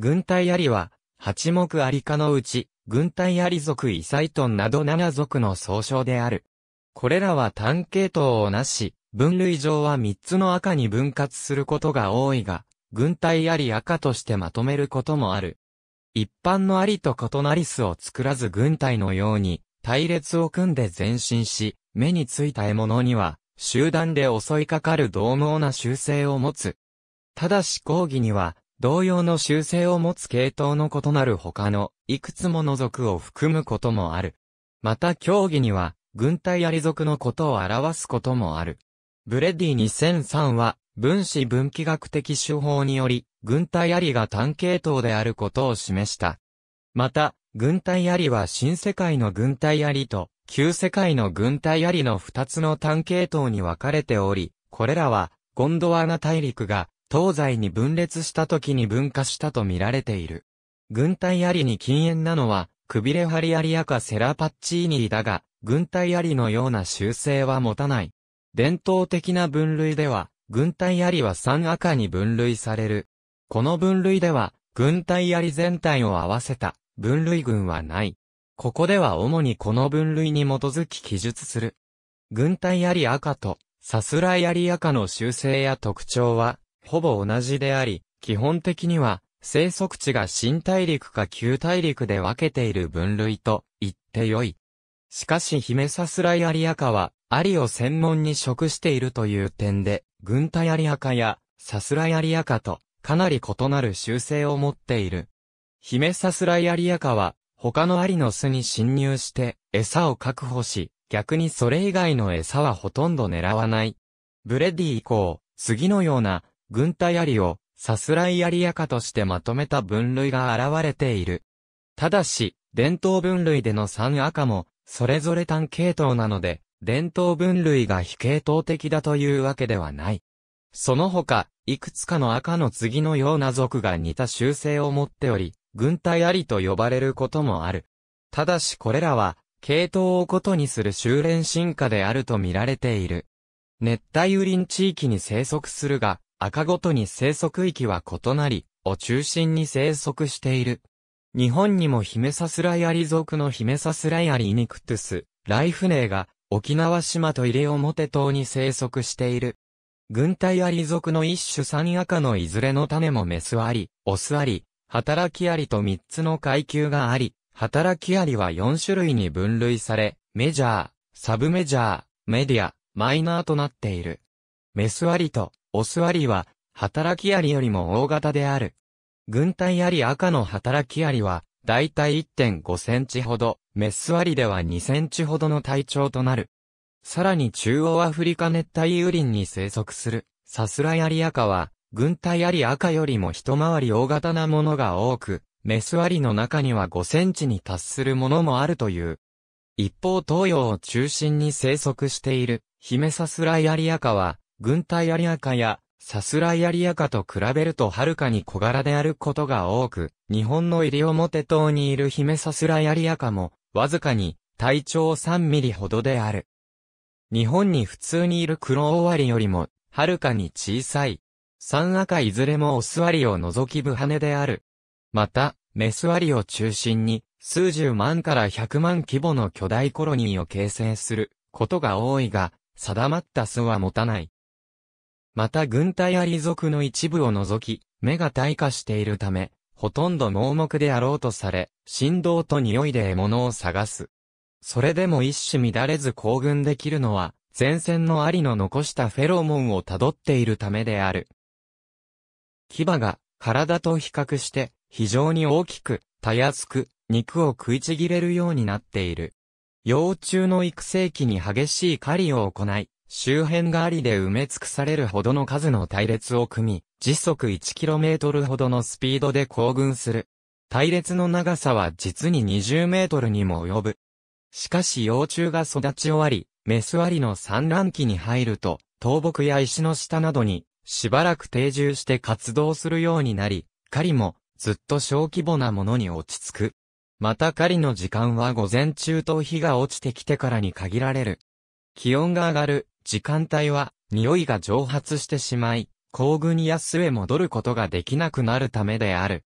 軍隊アリは、八目アリ科のうち、軍隊アリ族イサイトンなど七族の総称である。これらは単系統をなし、分類上は三つの赤に分割することが多いが、軍隊アリ赤としてまとめることもある。一般のアリと異なり巣を作らず軍隊のように、隊列を組んで前進し、目についた獲物には、集団で襲いかかる獰猛な習性を持つ。ただし講義には、同様の習性を持つ系統の異なる他の、いくつもの族を含むこともある。また競技には、軍隊あり族のことを表すこともある。ブレディ2003は、分子分岐学的手法により、軍隊ありが単系統であることを示した。また、軍隊ありは新世界の軍隊ありと、旧世界の軍隊ありの二つの単系統に分かれており、これらは、ゴンドワナ大陸が東西に分裂した時に分化したと見られている。軍隊ありに禁煙なのは、くびれハリアリアかセラパッチーニーだが、軍隊ありのような習性は持たない。伝統的な分類では、軍隊ありは3赤に分類される。この分類では、軍隊あり全体を合わせた分類群はない。ここでは主にこの分類に基づき記述する。軍隊あり赤と、さすらいあり赤の習性や特徴は、ほぼ同じであり、基本的には、生息地が新大陸か旧大陸で分けている分類と言ってよい。しかしヒメサスライアリアカは、アリを専門に食しているという点で、グンタヤリアカやサスライアリアカとかなり異なる習性を持っている。ヒメサスライアリアカは、他のアリの巣に侵入して餌を確保し、逆にそれ以外の餌はほとんど狙わない。ブレディ以降、次のような軍隊リを、さすらいリやかとしてまとめた分類が現れている。ただし、伝統分類での3赤も、それぞれ単系統なので、伝統分類が非系統的だというわけではない。その他、いくつかの赤の次のような族が似た習性を持っており、軍隊ありと呼ばれることもある。ただしこれらは、系統をことにする修練進化であると見られている。熱帯雨林地域に生息するが、赤ごとに生息域は異なり、を中心に生息している。日本にもヒメサスライアリ族のヒメサスライアリイニクトゥス、ライフネーが沖縄島と入れ表島に生息している。軍隊アリ族の一種三赤のいずれの種もメスアリ、オスアリ、働きアリと三つの階級があり、働きアリは四種類に分類され、メジャー、サブメジャー、メディア、マイナーとなっている。メスアリとオスアリは、働きアリよりも大型である。軍隊アリ赤の働きアリは、だいたい1.5センチほど、メスアリでは2センチほどの体長となる。さらに中央アフリカ熱帯雨林に生息する、サスライアリ赤は、軍隊アリ赤よりも一回り大型なものが多く、メスアリの中には5センチに達するものもあるという。一方東洋を中心に生息している、ヒメサスライアリアカは、軍隊アリアカや、サスライアリアカと比べるとはるかに小柄であることが多く、日本のり表島にいる姫ライアリアカも、わずかに、体長3ミリほどである。日本に普通にいるクロオワリよりも、はるかに小さい。三赤いずれもオスワリを除きブハネである。また、メスワリを中心に、数十万から百万規模の巨大コロニーを形成することが多いが、定まった巣は持たない。また軍隊アリ族の一部を除き、目が退化しているため、ほとんど盲目であろうとされ、振動と匂いで獲物を探す。それでも一種乱れず行軍できるのは、前線のアリの残したフェロモンを辿っているためである。牙が体と比較して非常に大きく、たやすく、肉を食いちぎれるようになっている。幼虫の育成期に激しい狩りを行い、周辺がありで埋め尽くされるほどの数の隊列を組み、時速 1km ほどのスピードで行軍する。隊列の長さは実に20メートルにも及ぶ。しかし幼虫が育ち終わり、メスアリの産卵期に入ると、倒木や石の下などに、しばらく定住して活動するようになり、狩りも、ずっと小規模なものに落ち着く。また狩りの時間は午前中と日が落ちてきてからに限られる。気温が上がる時間帯は、匂いが蒸発してしまい、行軍や巣へ戻ることができなくなるためである。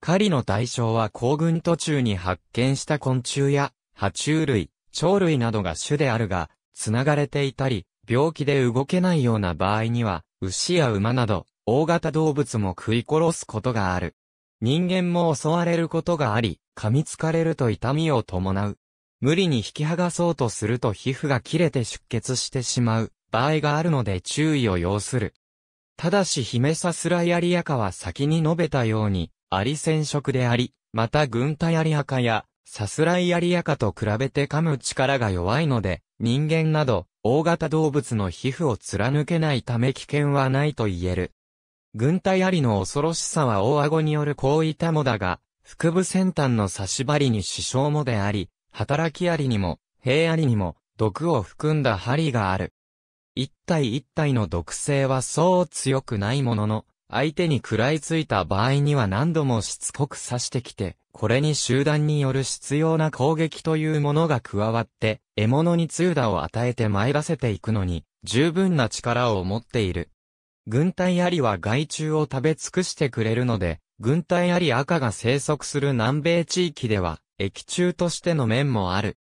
狩りの対象は行軍途中に発見した昆虫や、爬虫類、鳥類などが種であるが、繋がれていたり、病気で動けないような場合には、牛や馬など、大型動物も食い殺すことがある。人間も襲われることがあり、噛みつかれると痛みを伴う。無理に引き剥がそうとすると皮膚が切れて出血してしまう場合があるので注意を要する。ただしヒメサスラアリアカは先に述べたように、アリ染色であり、またグンタヤリアカやサスライアリアカと比べて噛む力が弱いので、人間など大型動物の皮膚を貫けないため危険はないと言える。軍隊アリの恐ろしさは大顎による行為もだが、腹部先端の差し針に支障もであり、働きアリにも、兵アリにも、毒を含んだ針がある。一体一体の毒性はそう強くないものの、相手に食らいついた場合には何度もしつこく刺してきて、これに集団による必要な攻撃というものが加わって、獲物に通打を与えて参らせていくのに、十分な力を持っている。軍隊アリは害虫を食べ尽くしてくれるので、軍隊アリ赤が生息する南米地域では、液中としての面もある。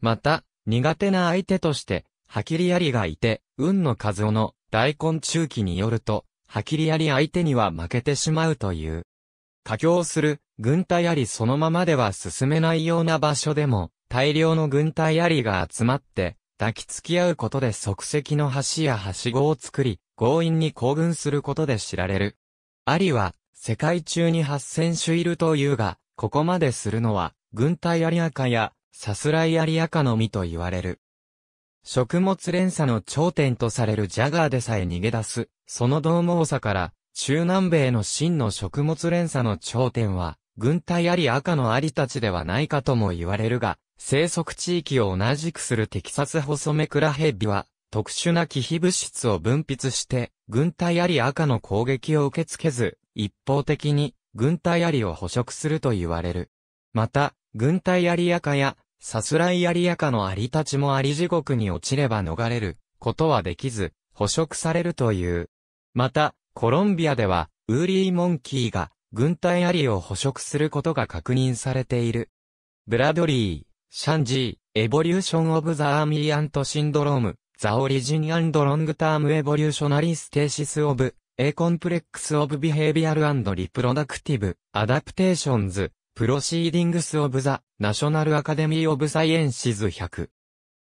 また、苦手な相手として、ハキリアリがいて、運の数をの大根中期によると、ハキリアリ相手には負けてしまうという。佳境する、軍隊ありそのままでは進めないような場所でも、大量の軍隊ありが集まって、抱きつき合うことで即席の橋やはしごを作り、強引に行軍することで知られる。ありは、世界中に8000種いるというが、ここまでするのは、軍隊アリアカや、サスライアリアカの実と言われる。食物連鎖の頂点とされるジャガーでさえ逃げ出す、そのドーさから、中南米の真の食物連鎖の頂点は、軍隊アリアカのアリたちではないかとも言われるが、生息地域を同じくするテキサスホソメクラヘビは、特殊な気皮物質を分泌して、軍隊アリアカの攻撃を受け付けず、一方的に、軍隊アリを捕食すると言われる。また、軍隊アカや、さすらいアカのありたちもあり地獄に落ちれば逃れることはできず、捕食されるという。また、コロンビアでは、ウーリーモンキーが、軍隊アリを捕食することが確認されている。ブラドリー、シャンジー、エボリューション・オブ・ザ・アーミー・アント・シンドローム、ザ・オリジン・アンド・ロング・ターム・エボリューショナリス・テーシス・オブ、エコンプレックス・オブ・ビヘイビアル・アンド・リプロダクティブ、アダプテーションズ、プロシーディングス・オブ・ザ・ナショナル・アカデミー・オブ・サイエンシズ100。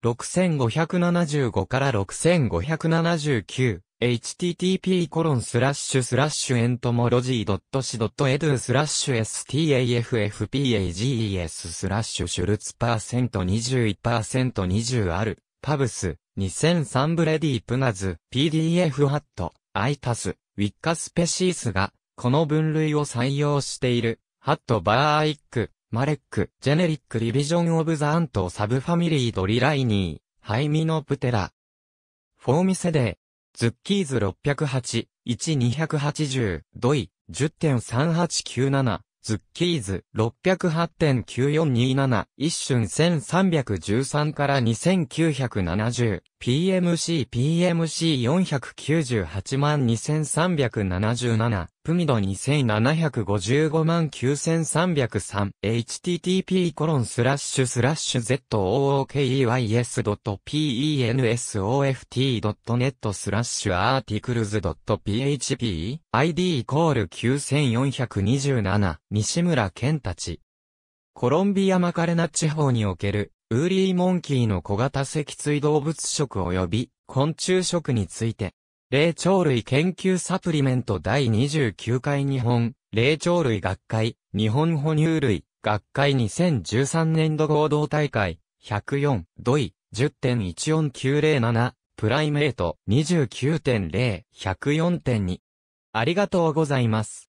6575から6579。http コロンスラッシュスラッシュエントモロジー .c.edu スラッシュ staffpages スラッシュシュルツパーセント 21%20 ある、パブス、2003ブレディプナズ、pdf ハット、アイタス、ウィッカスペシースが、この分類を採用している。ハットバーアイック、マレック、ジェネリックリビジョンオブザアントサブファミリードリライニー、ハイミノプテラ。フォーミセデー、ズッキーズ608、1280、ドイ、10.3897、ズッキーズ608.9427、一瞬1313から2970。PMC-PMC498 万2377、プミド2755万9303、http コロンスラッシュスラッシュ z o o k e y s p e n s o f t n e t スラッシュアーティクルズ .php、id イコール9427、西村健たち。コロンビアマカレナ地方におけるウーリーモンキーの小型脊椎動物食及び昆虫食について、霊長類研究サプリメント第29回日本霊長類学会日本哺乳類学会2013年度合同大会104ドイ10.14907プライメート29.0104.2ありがとうございます。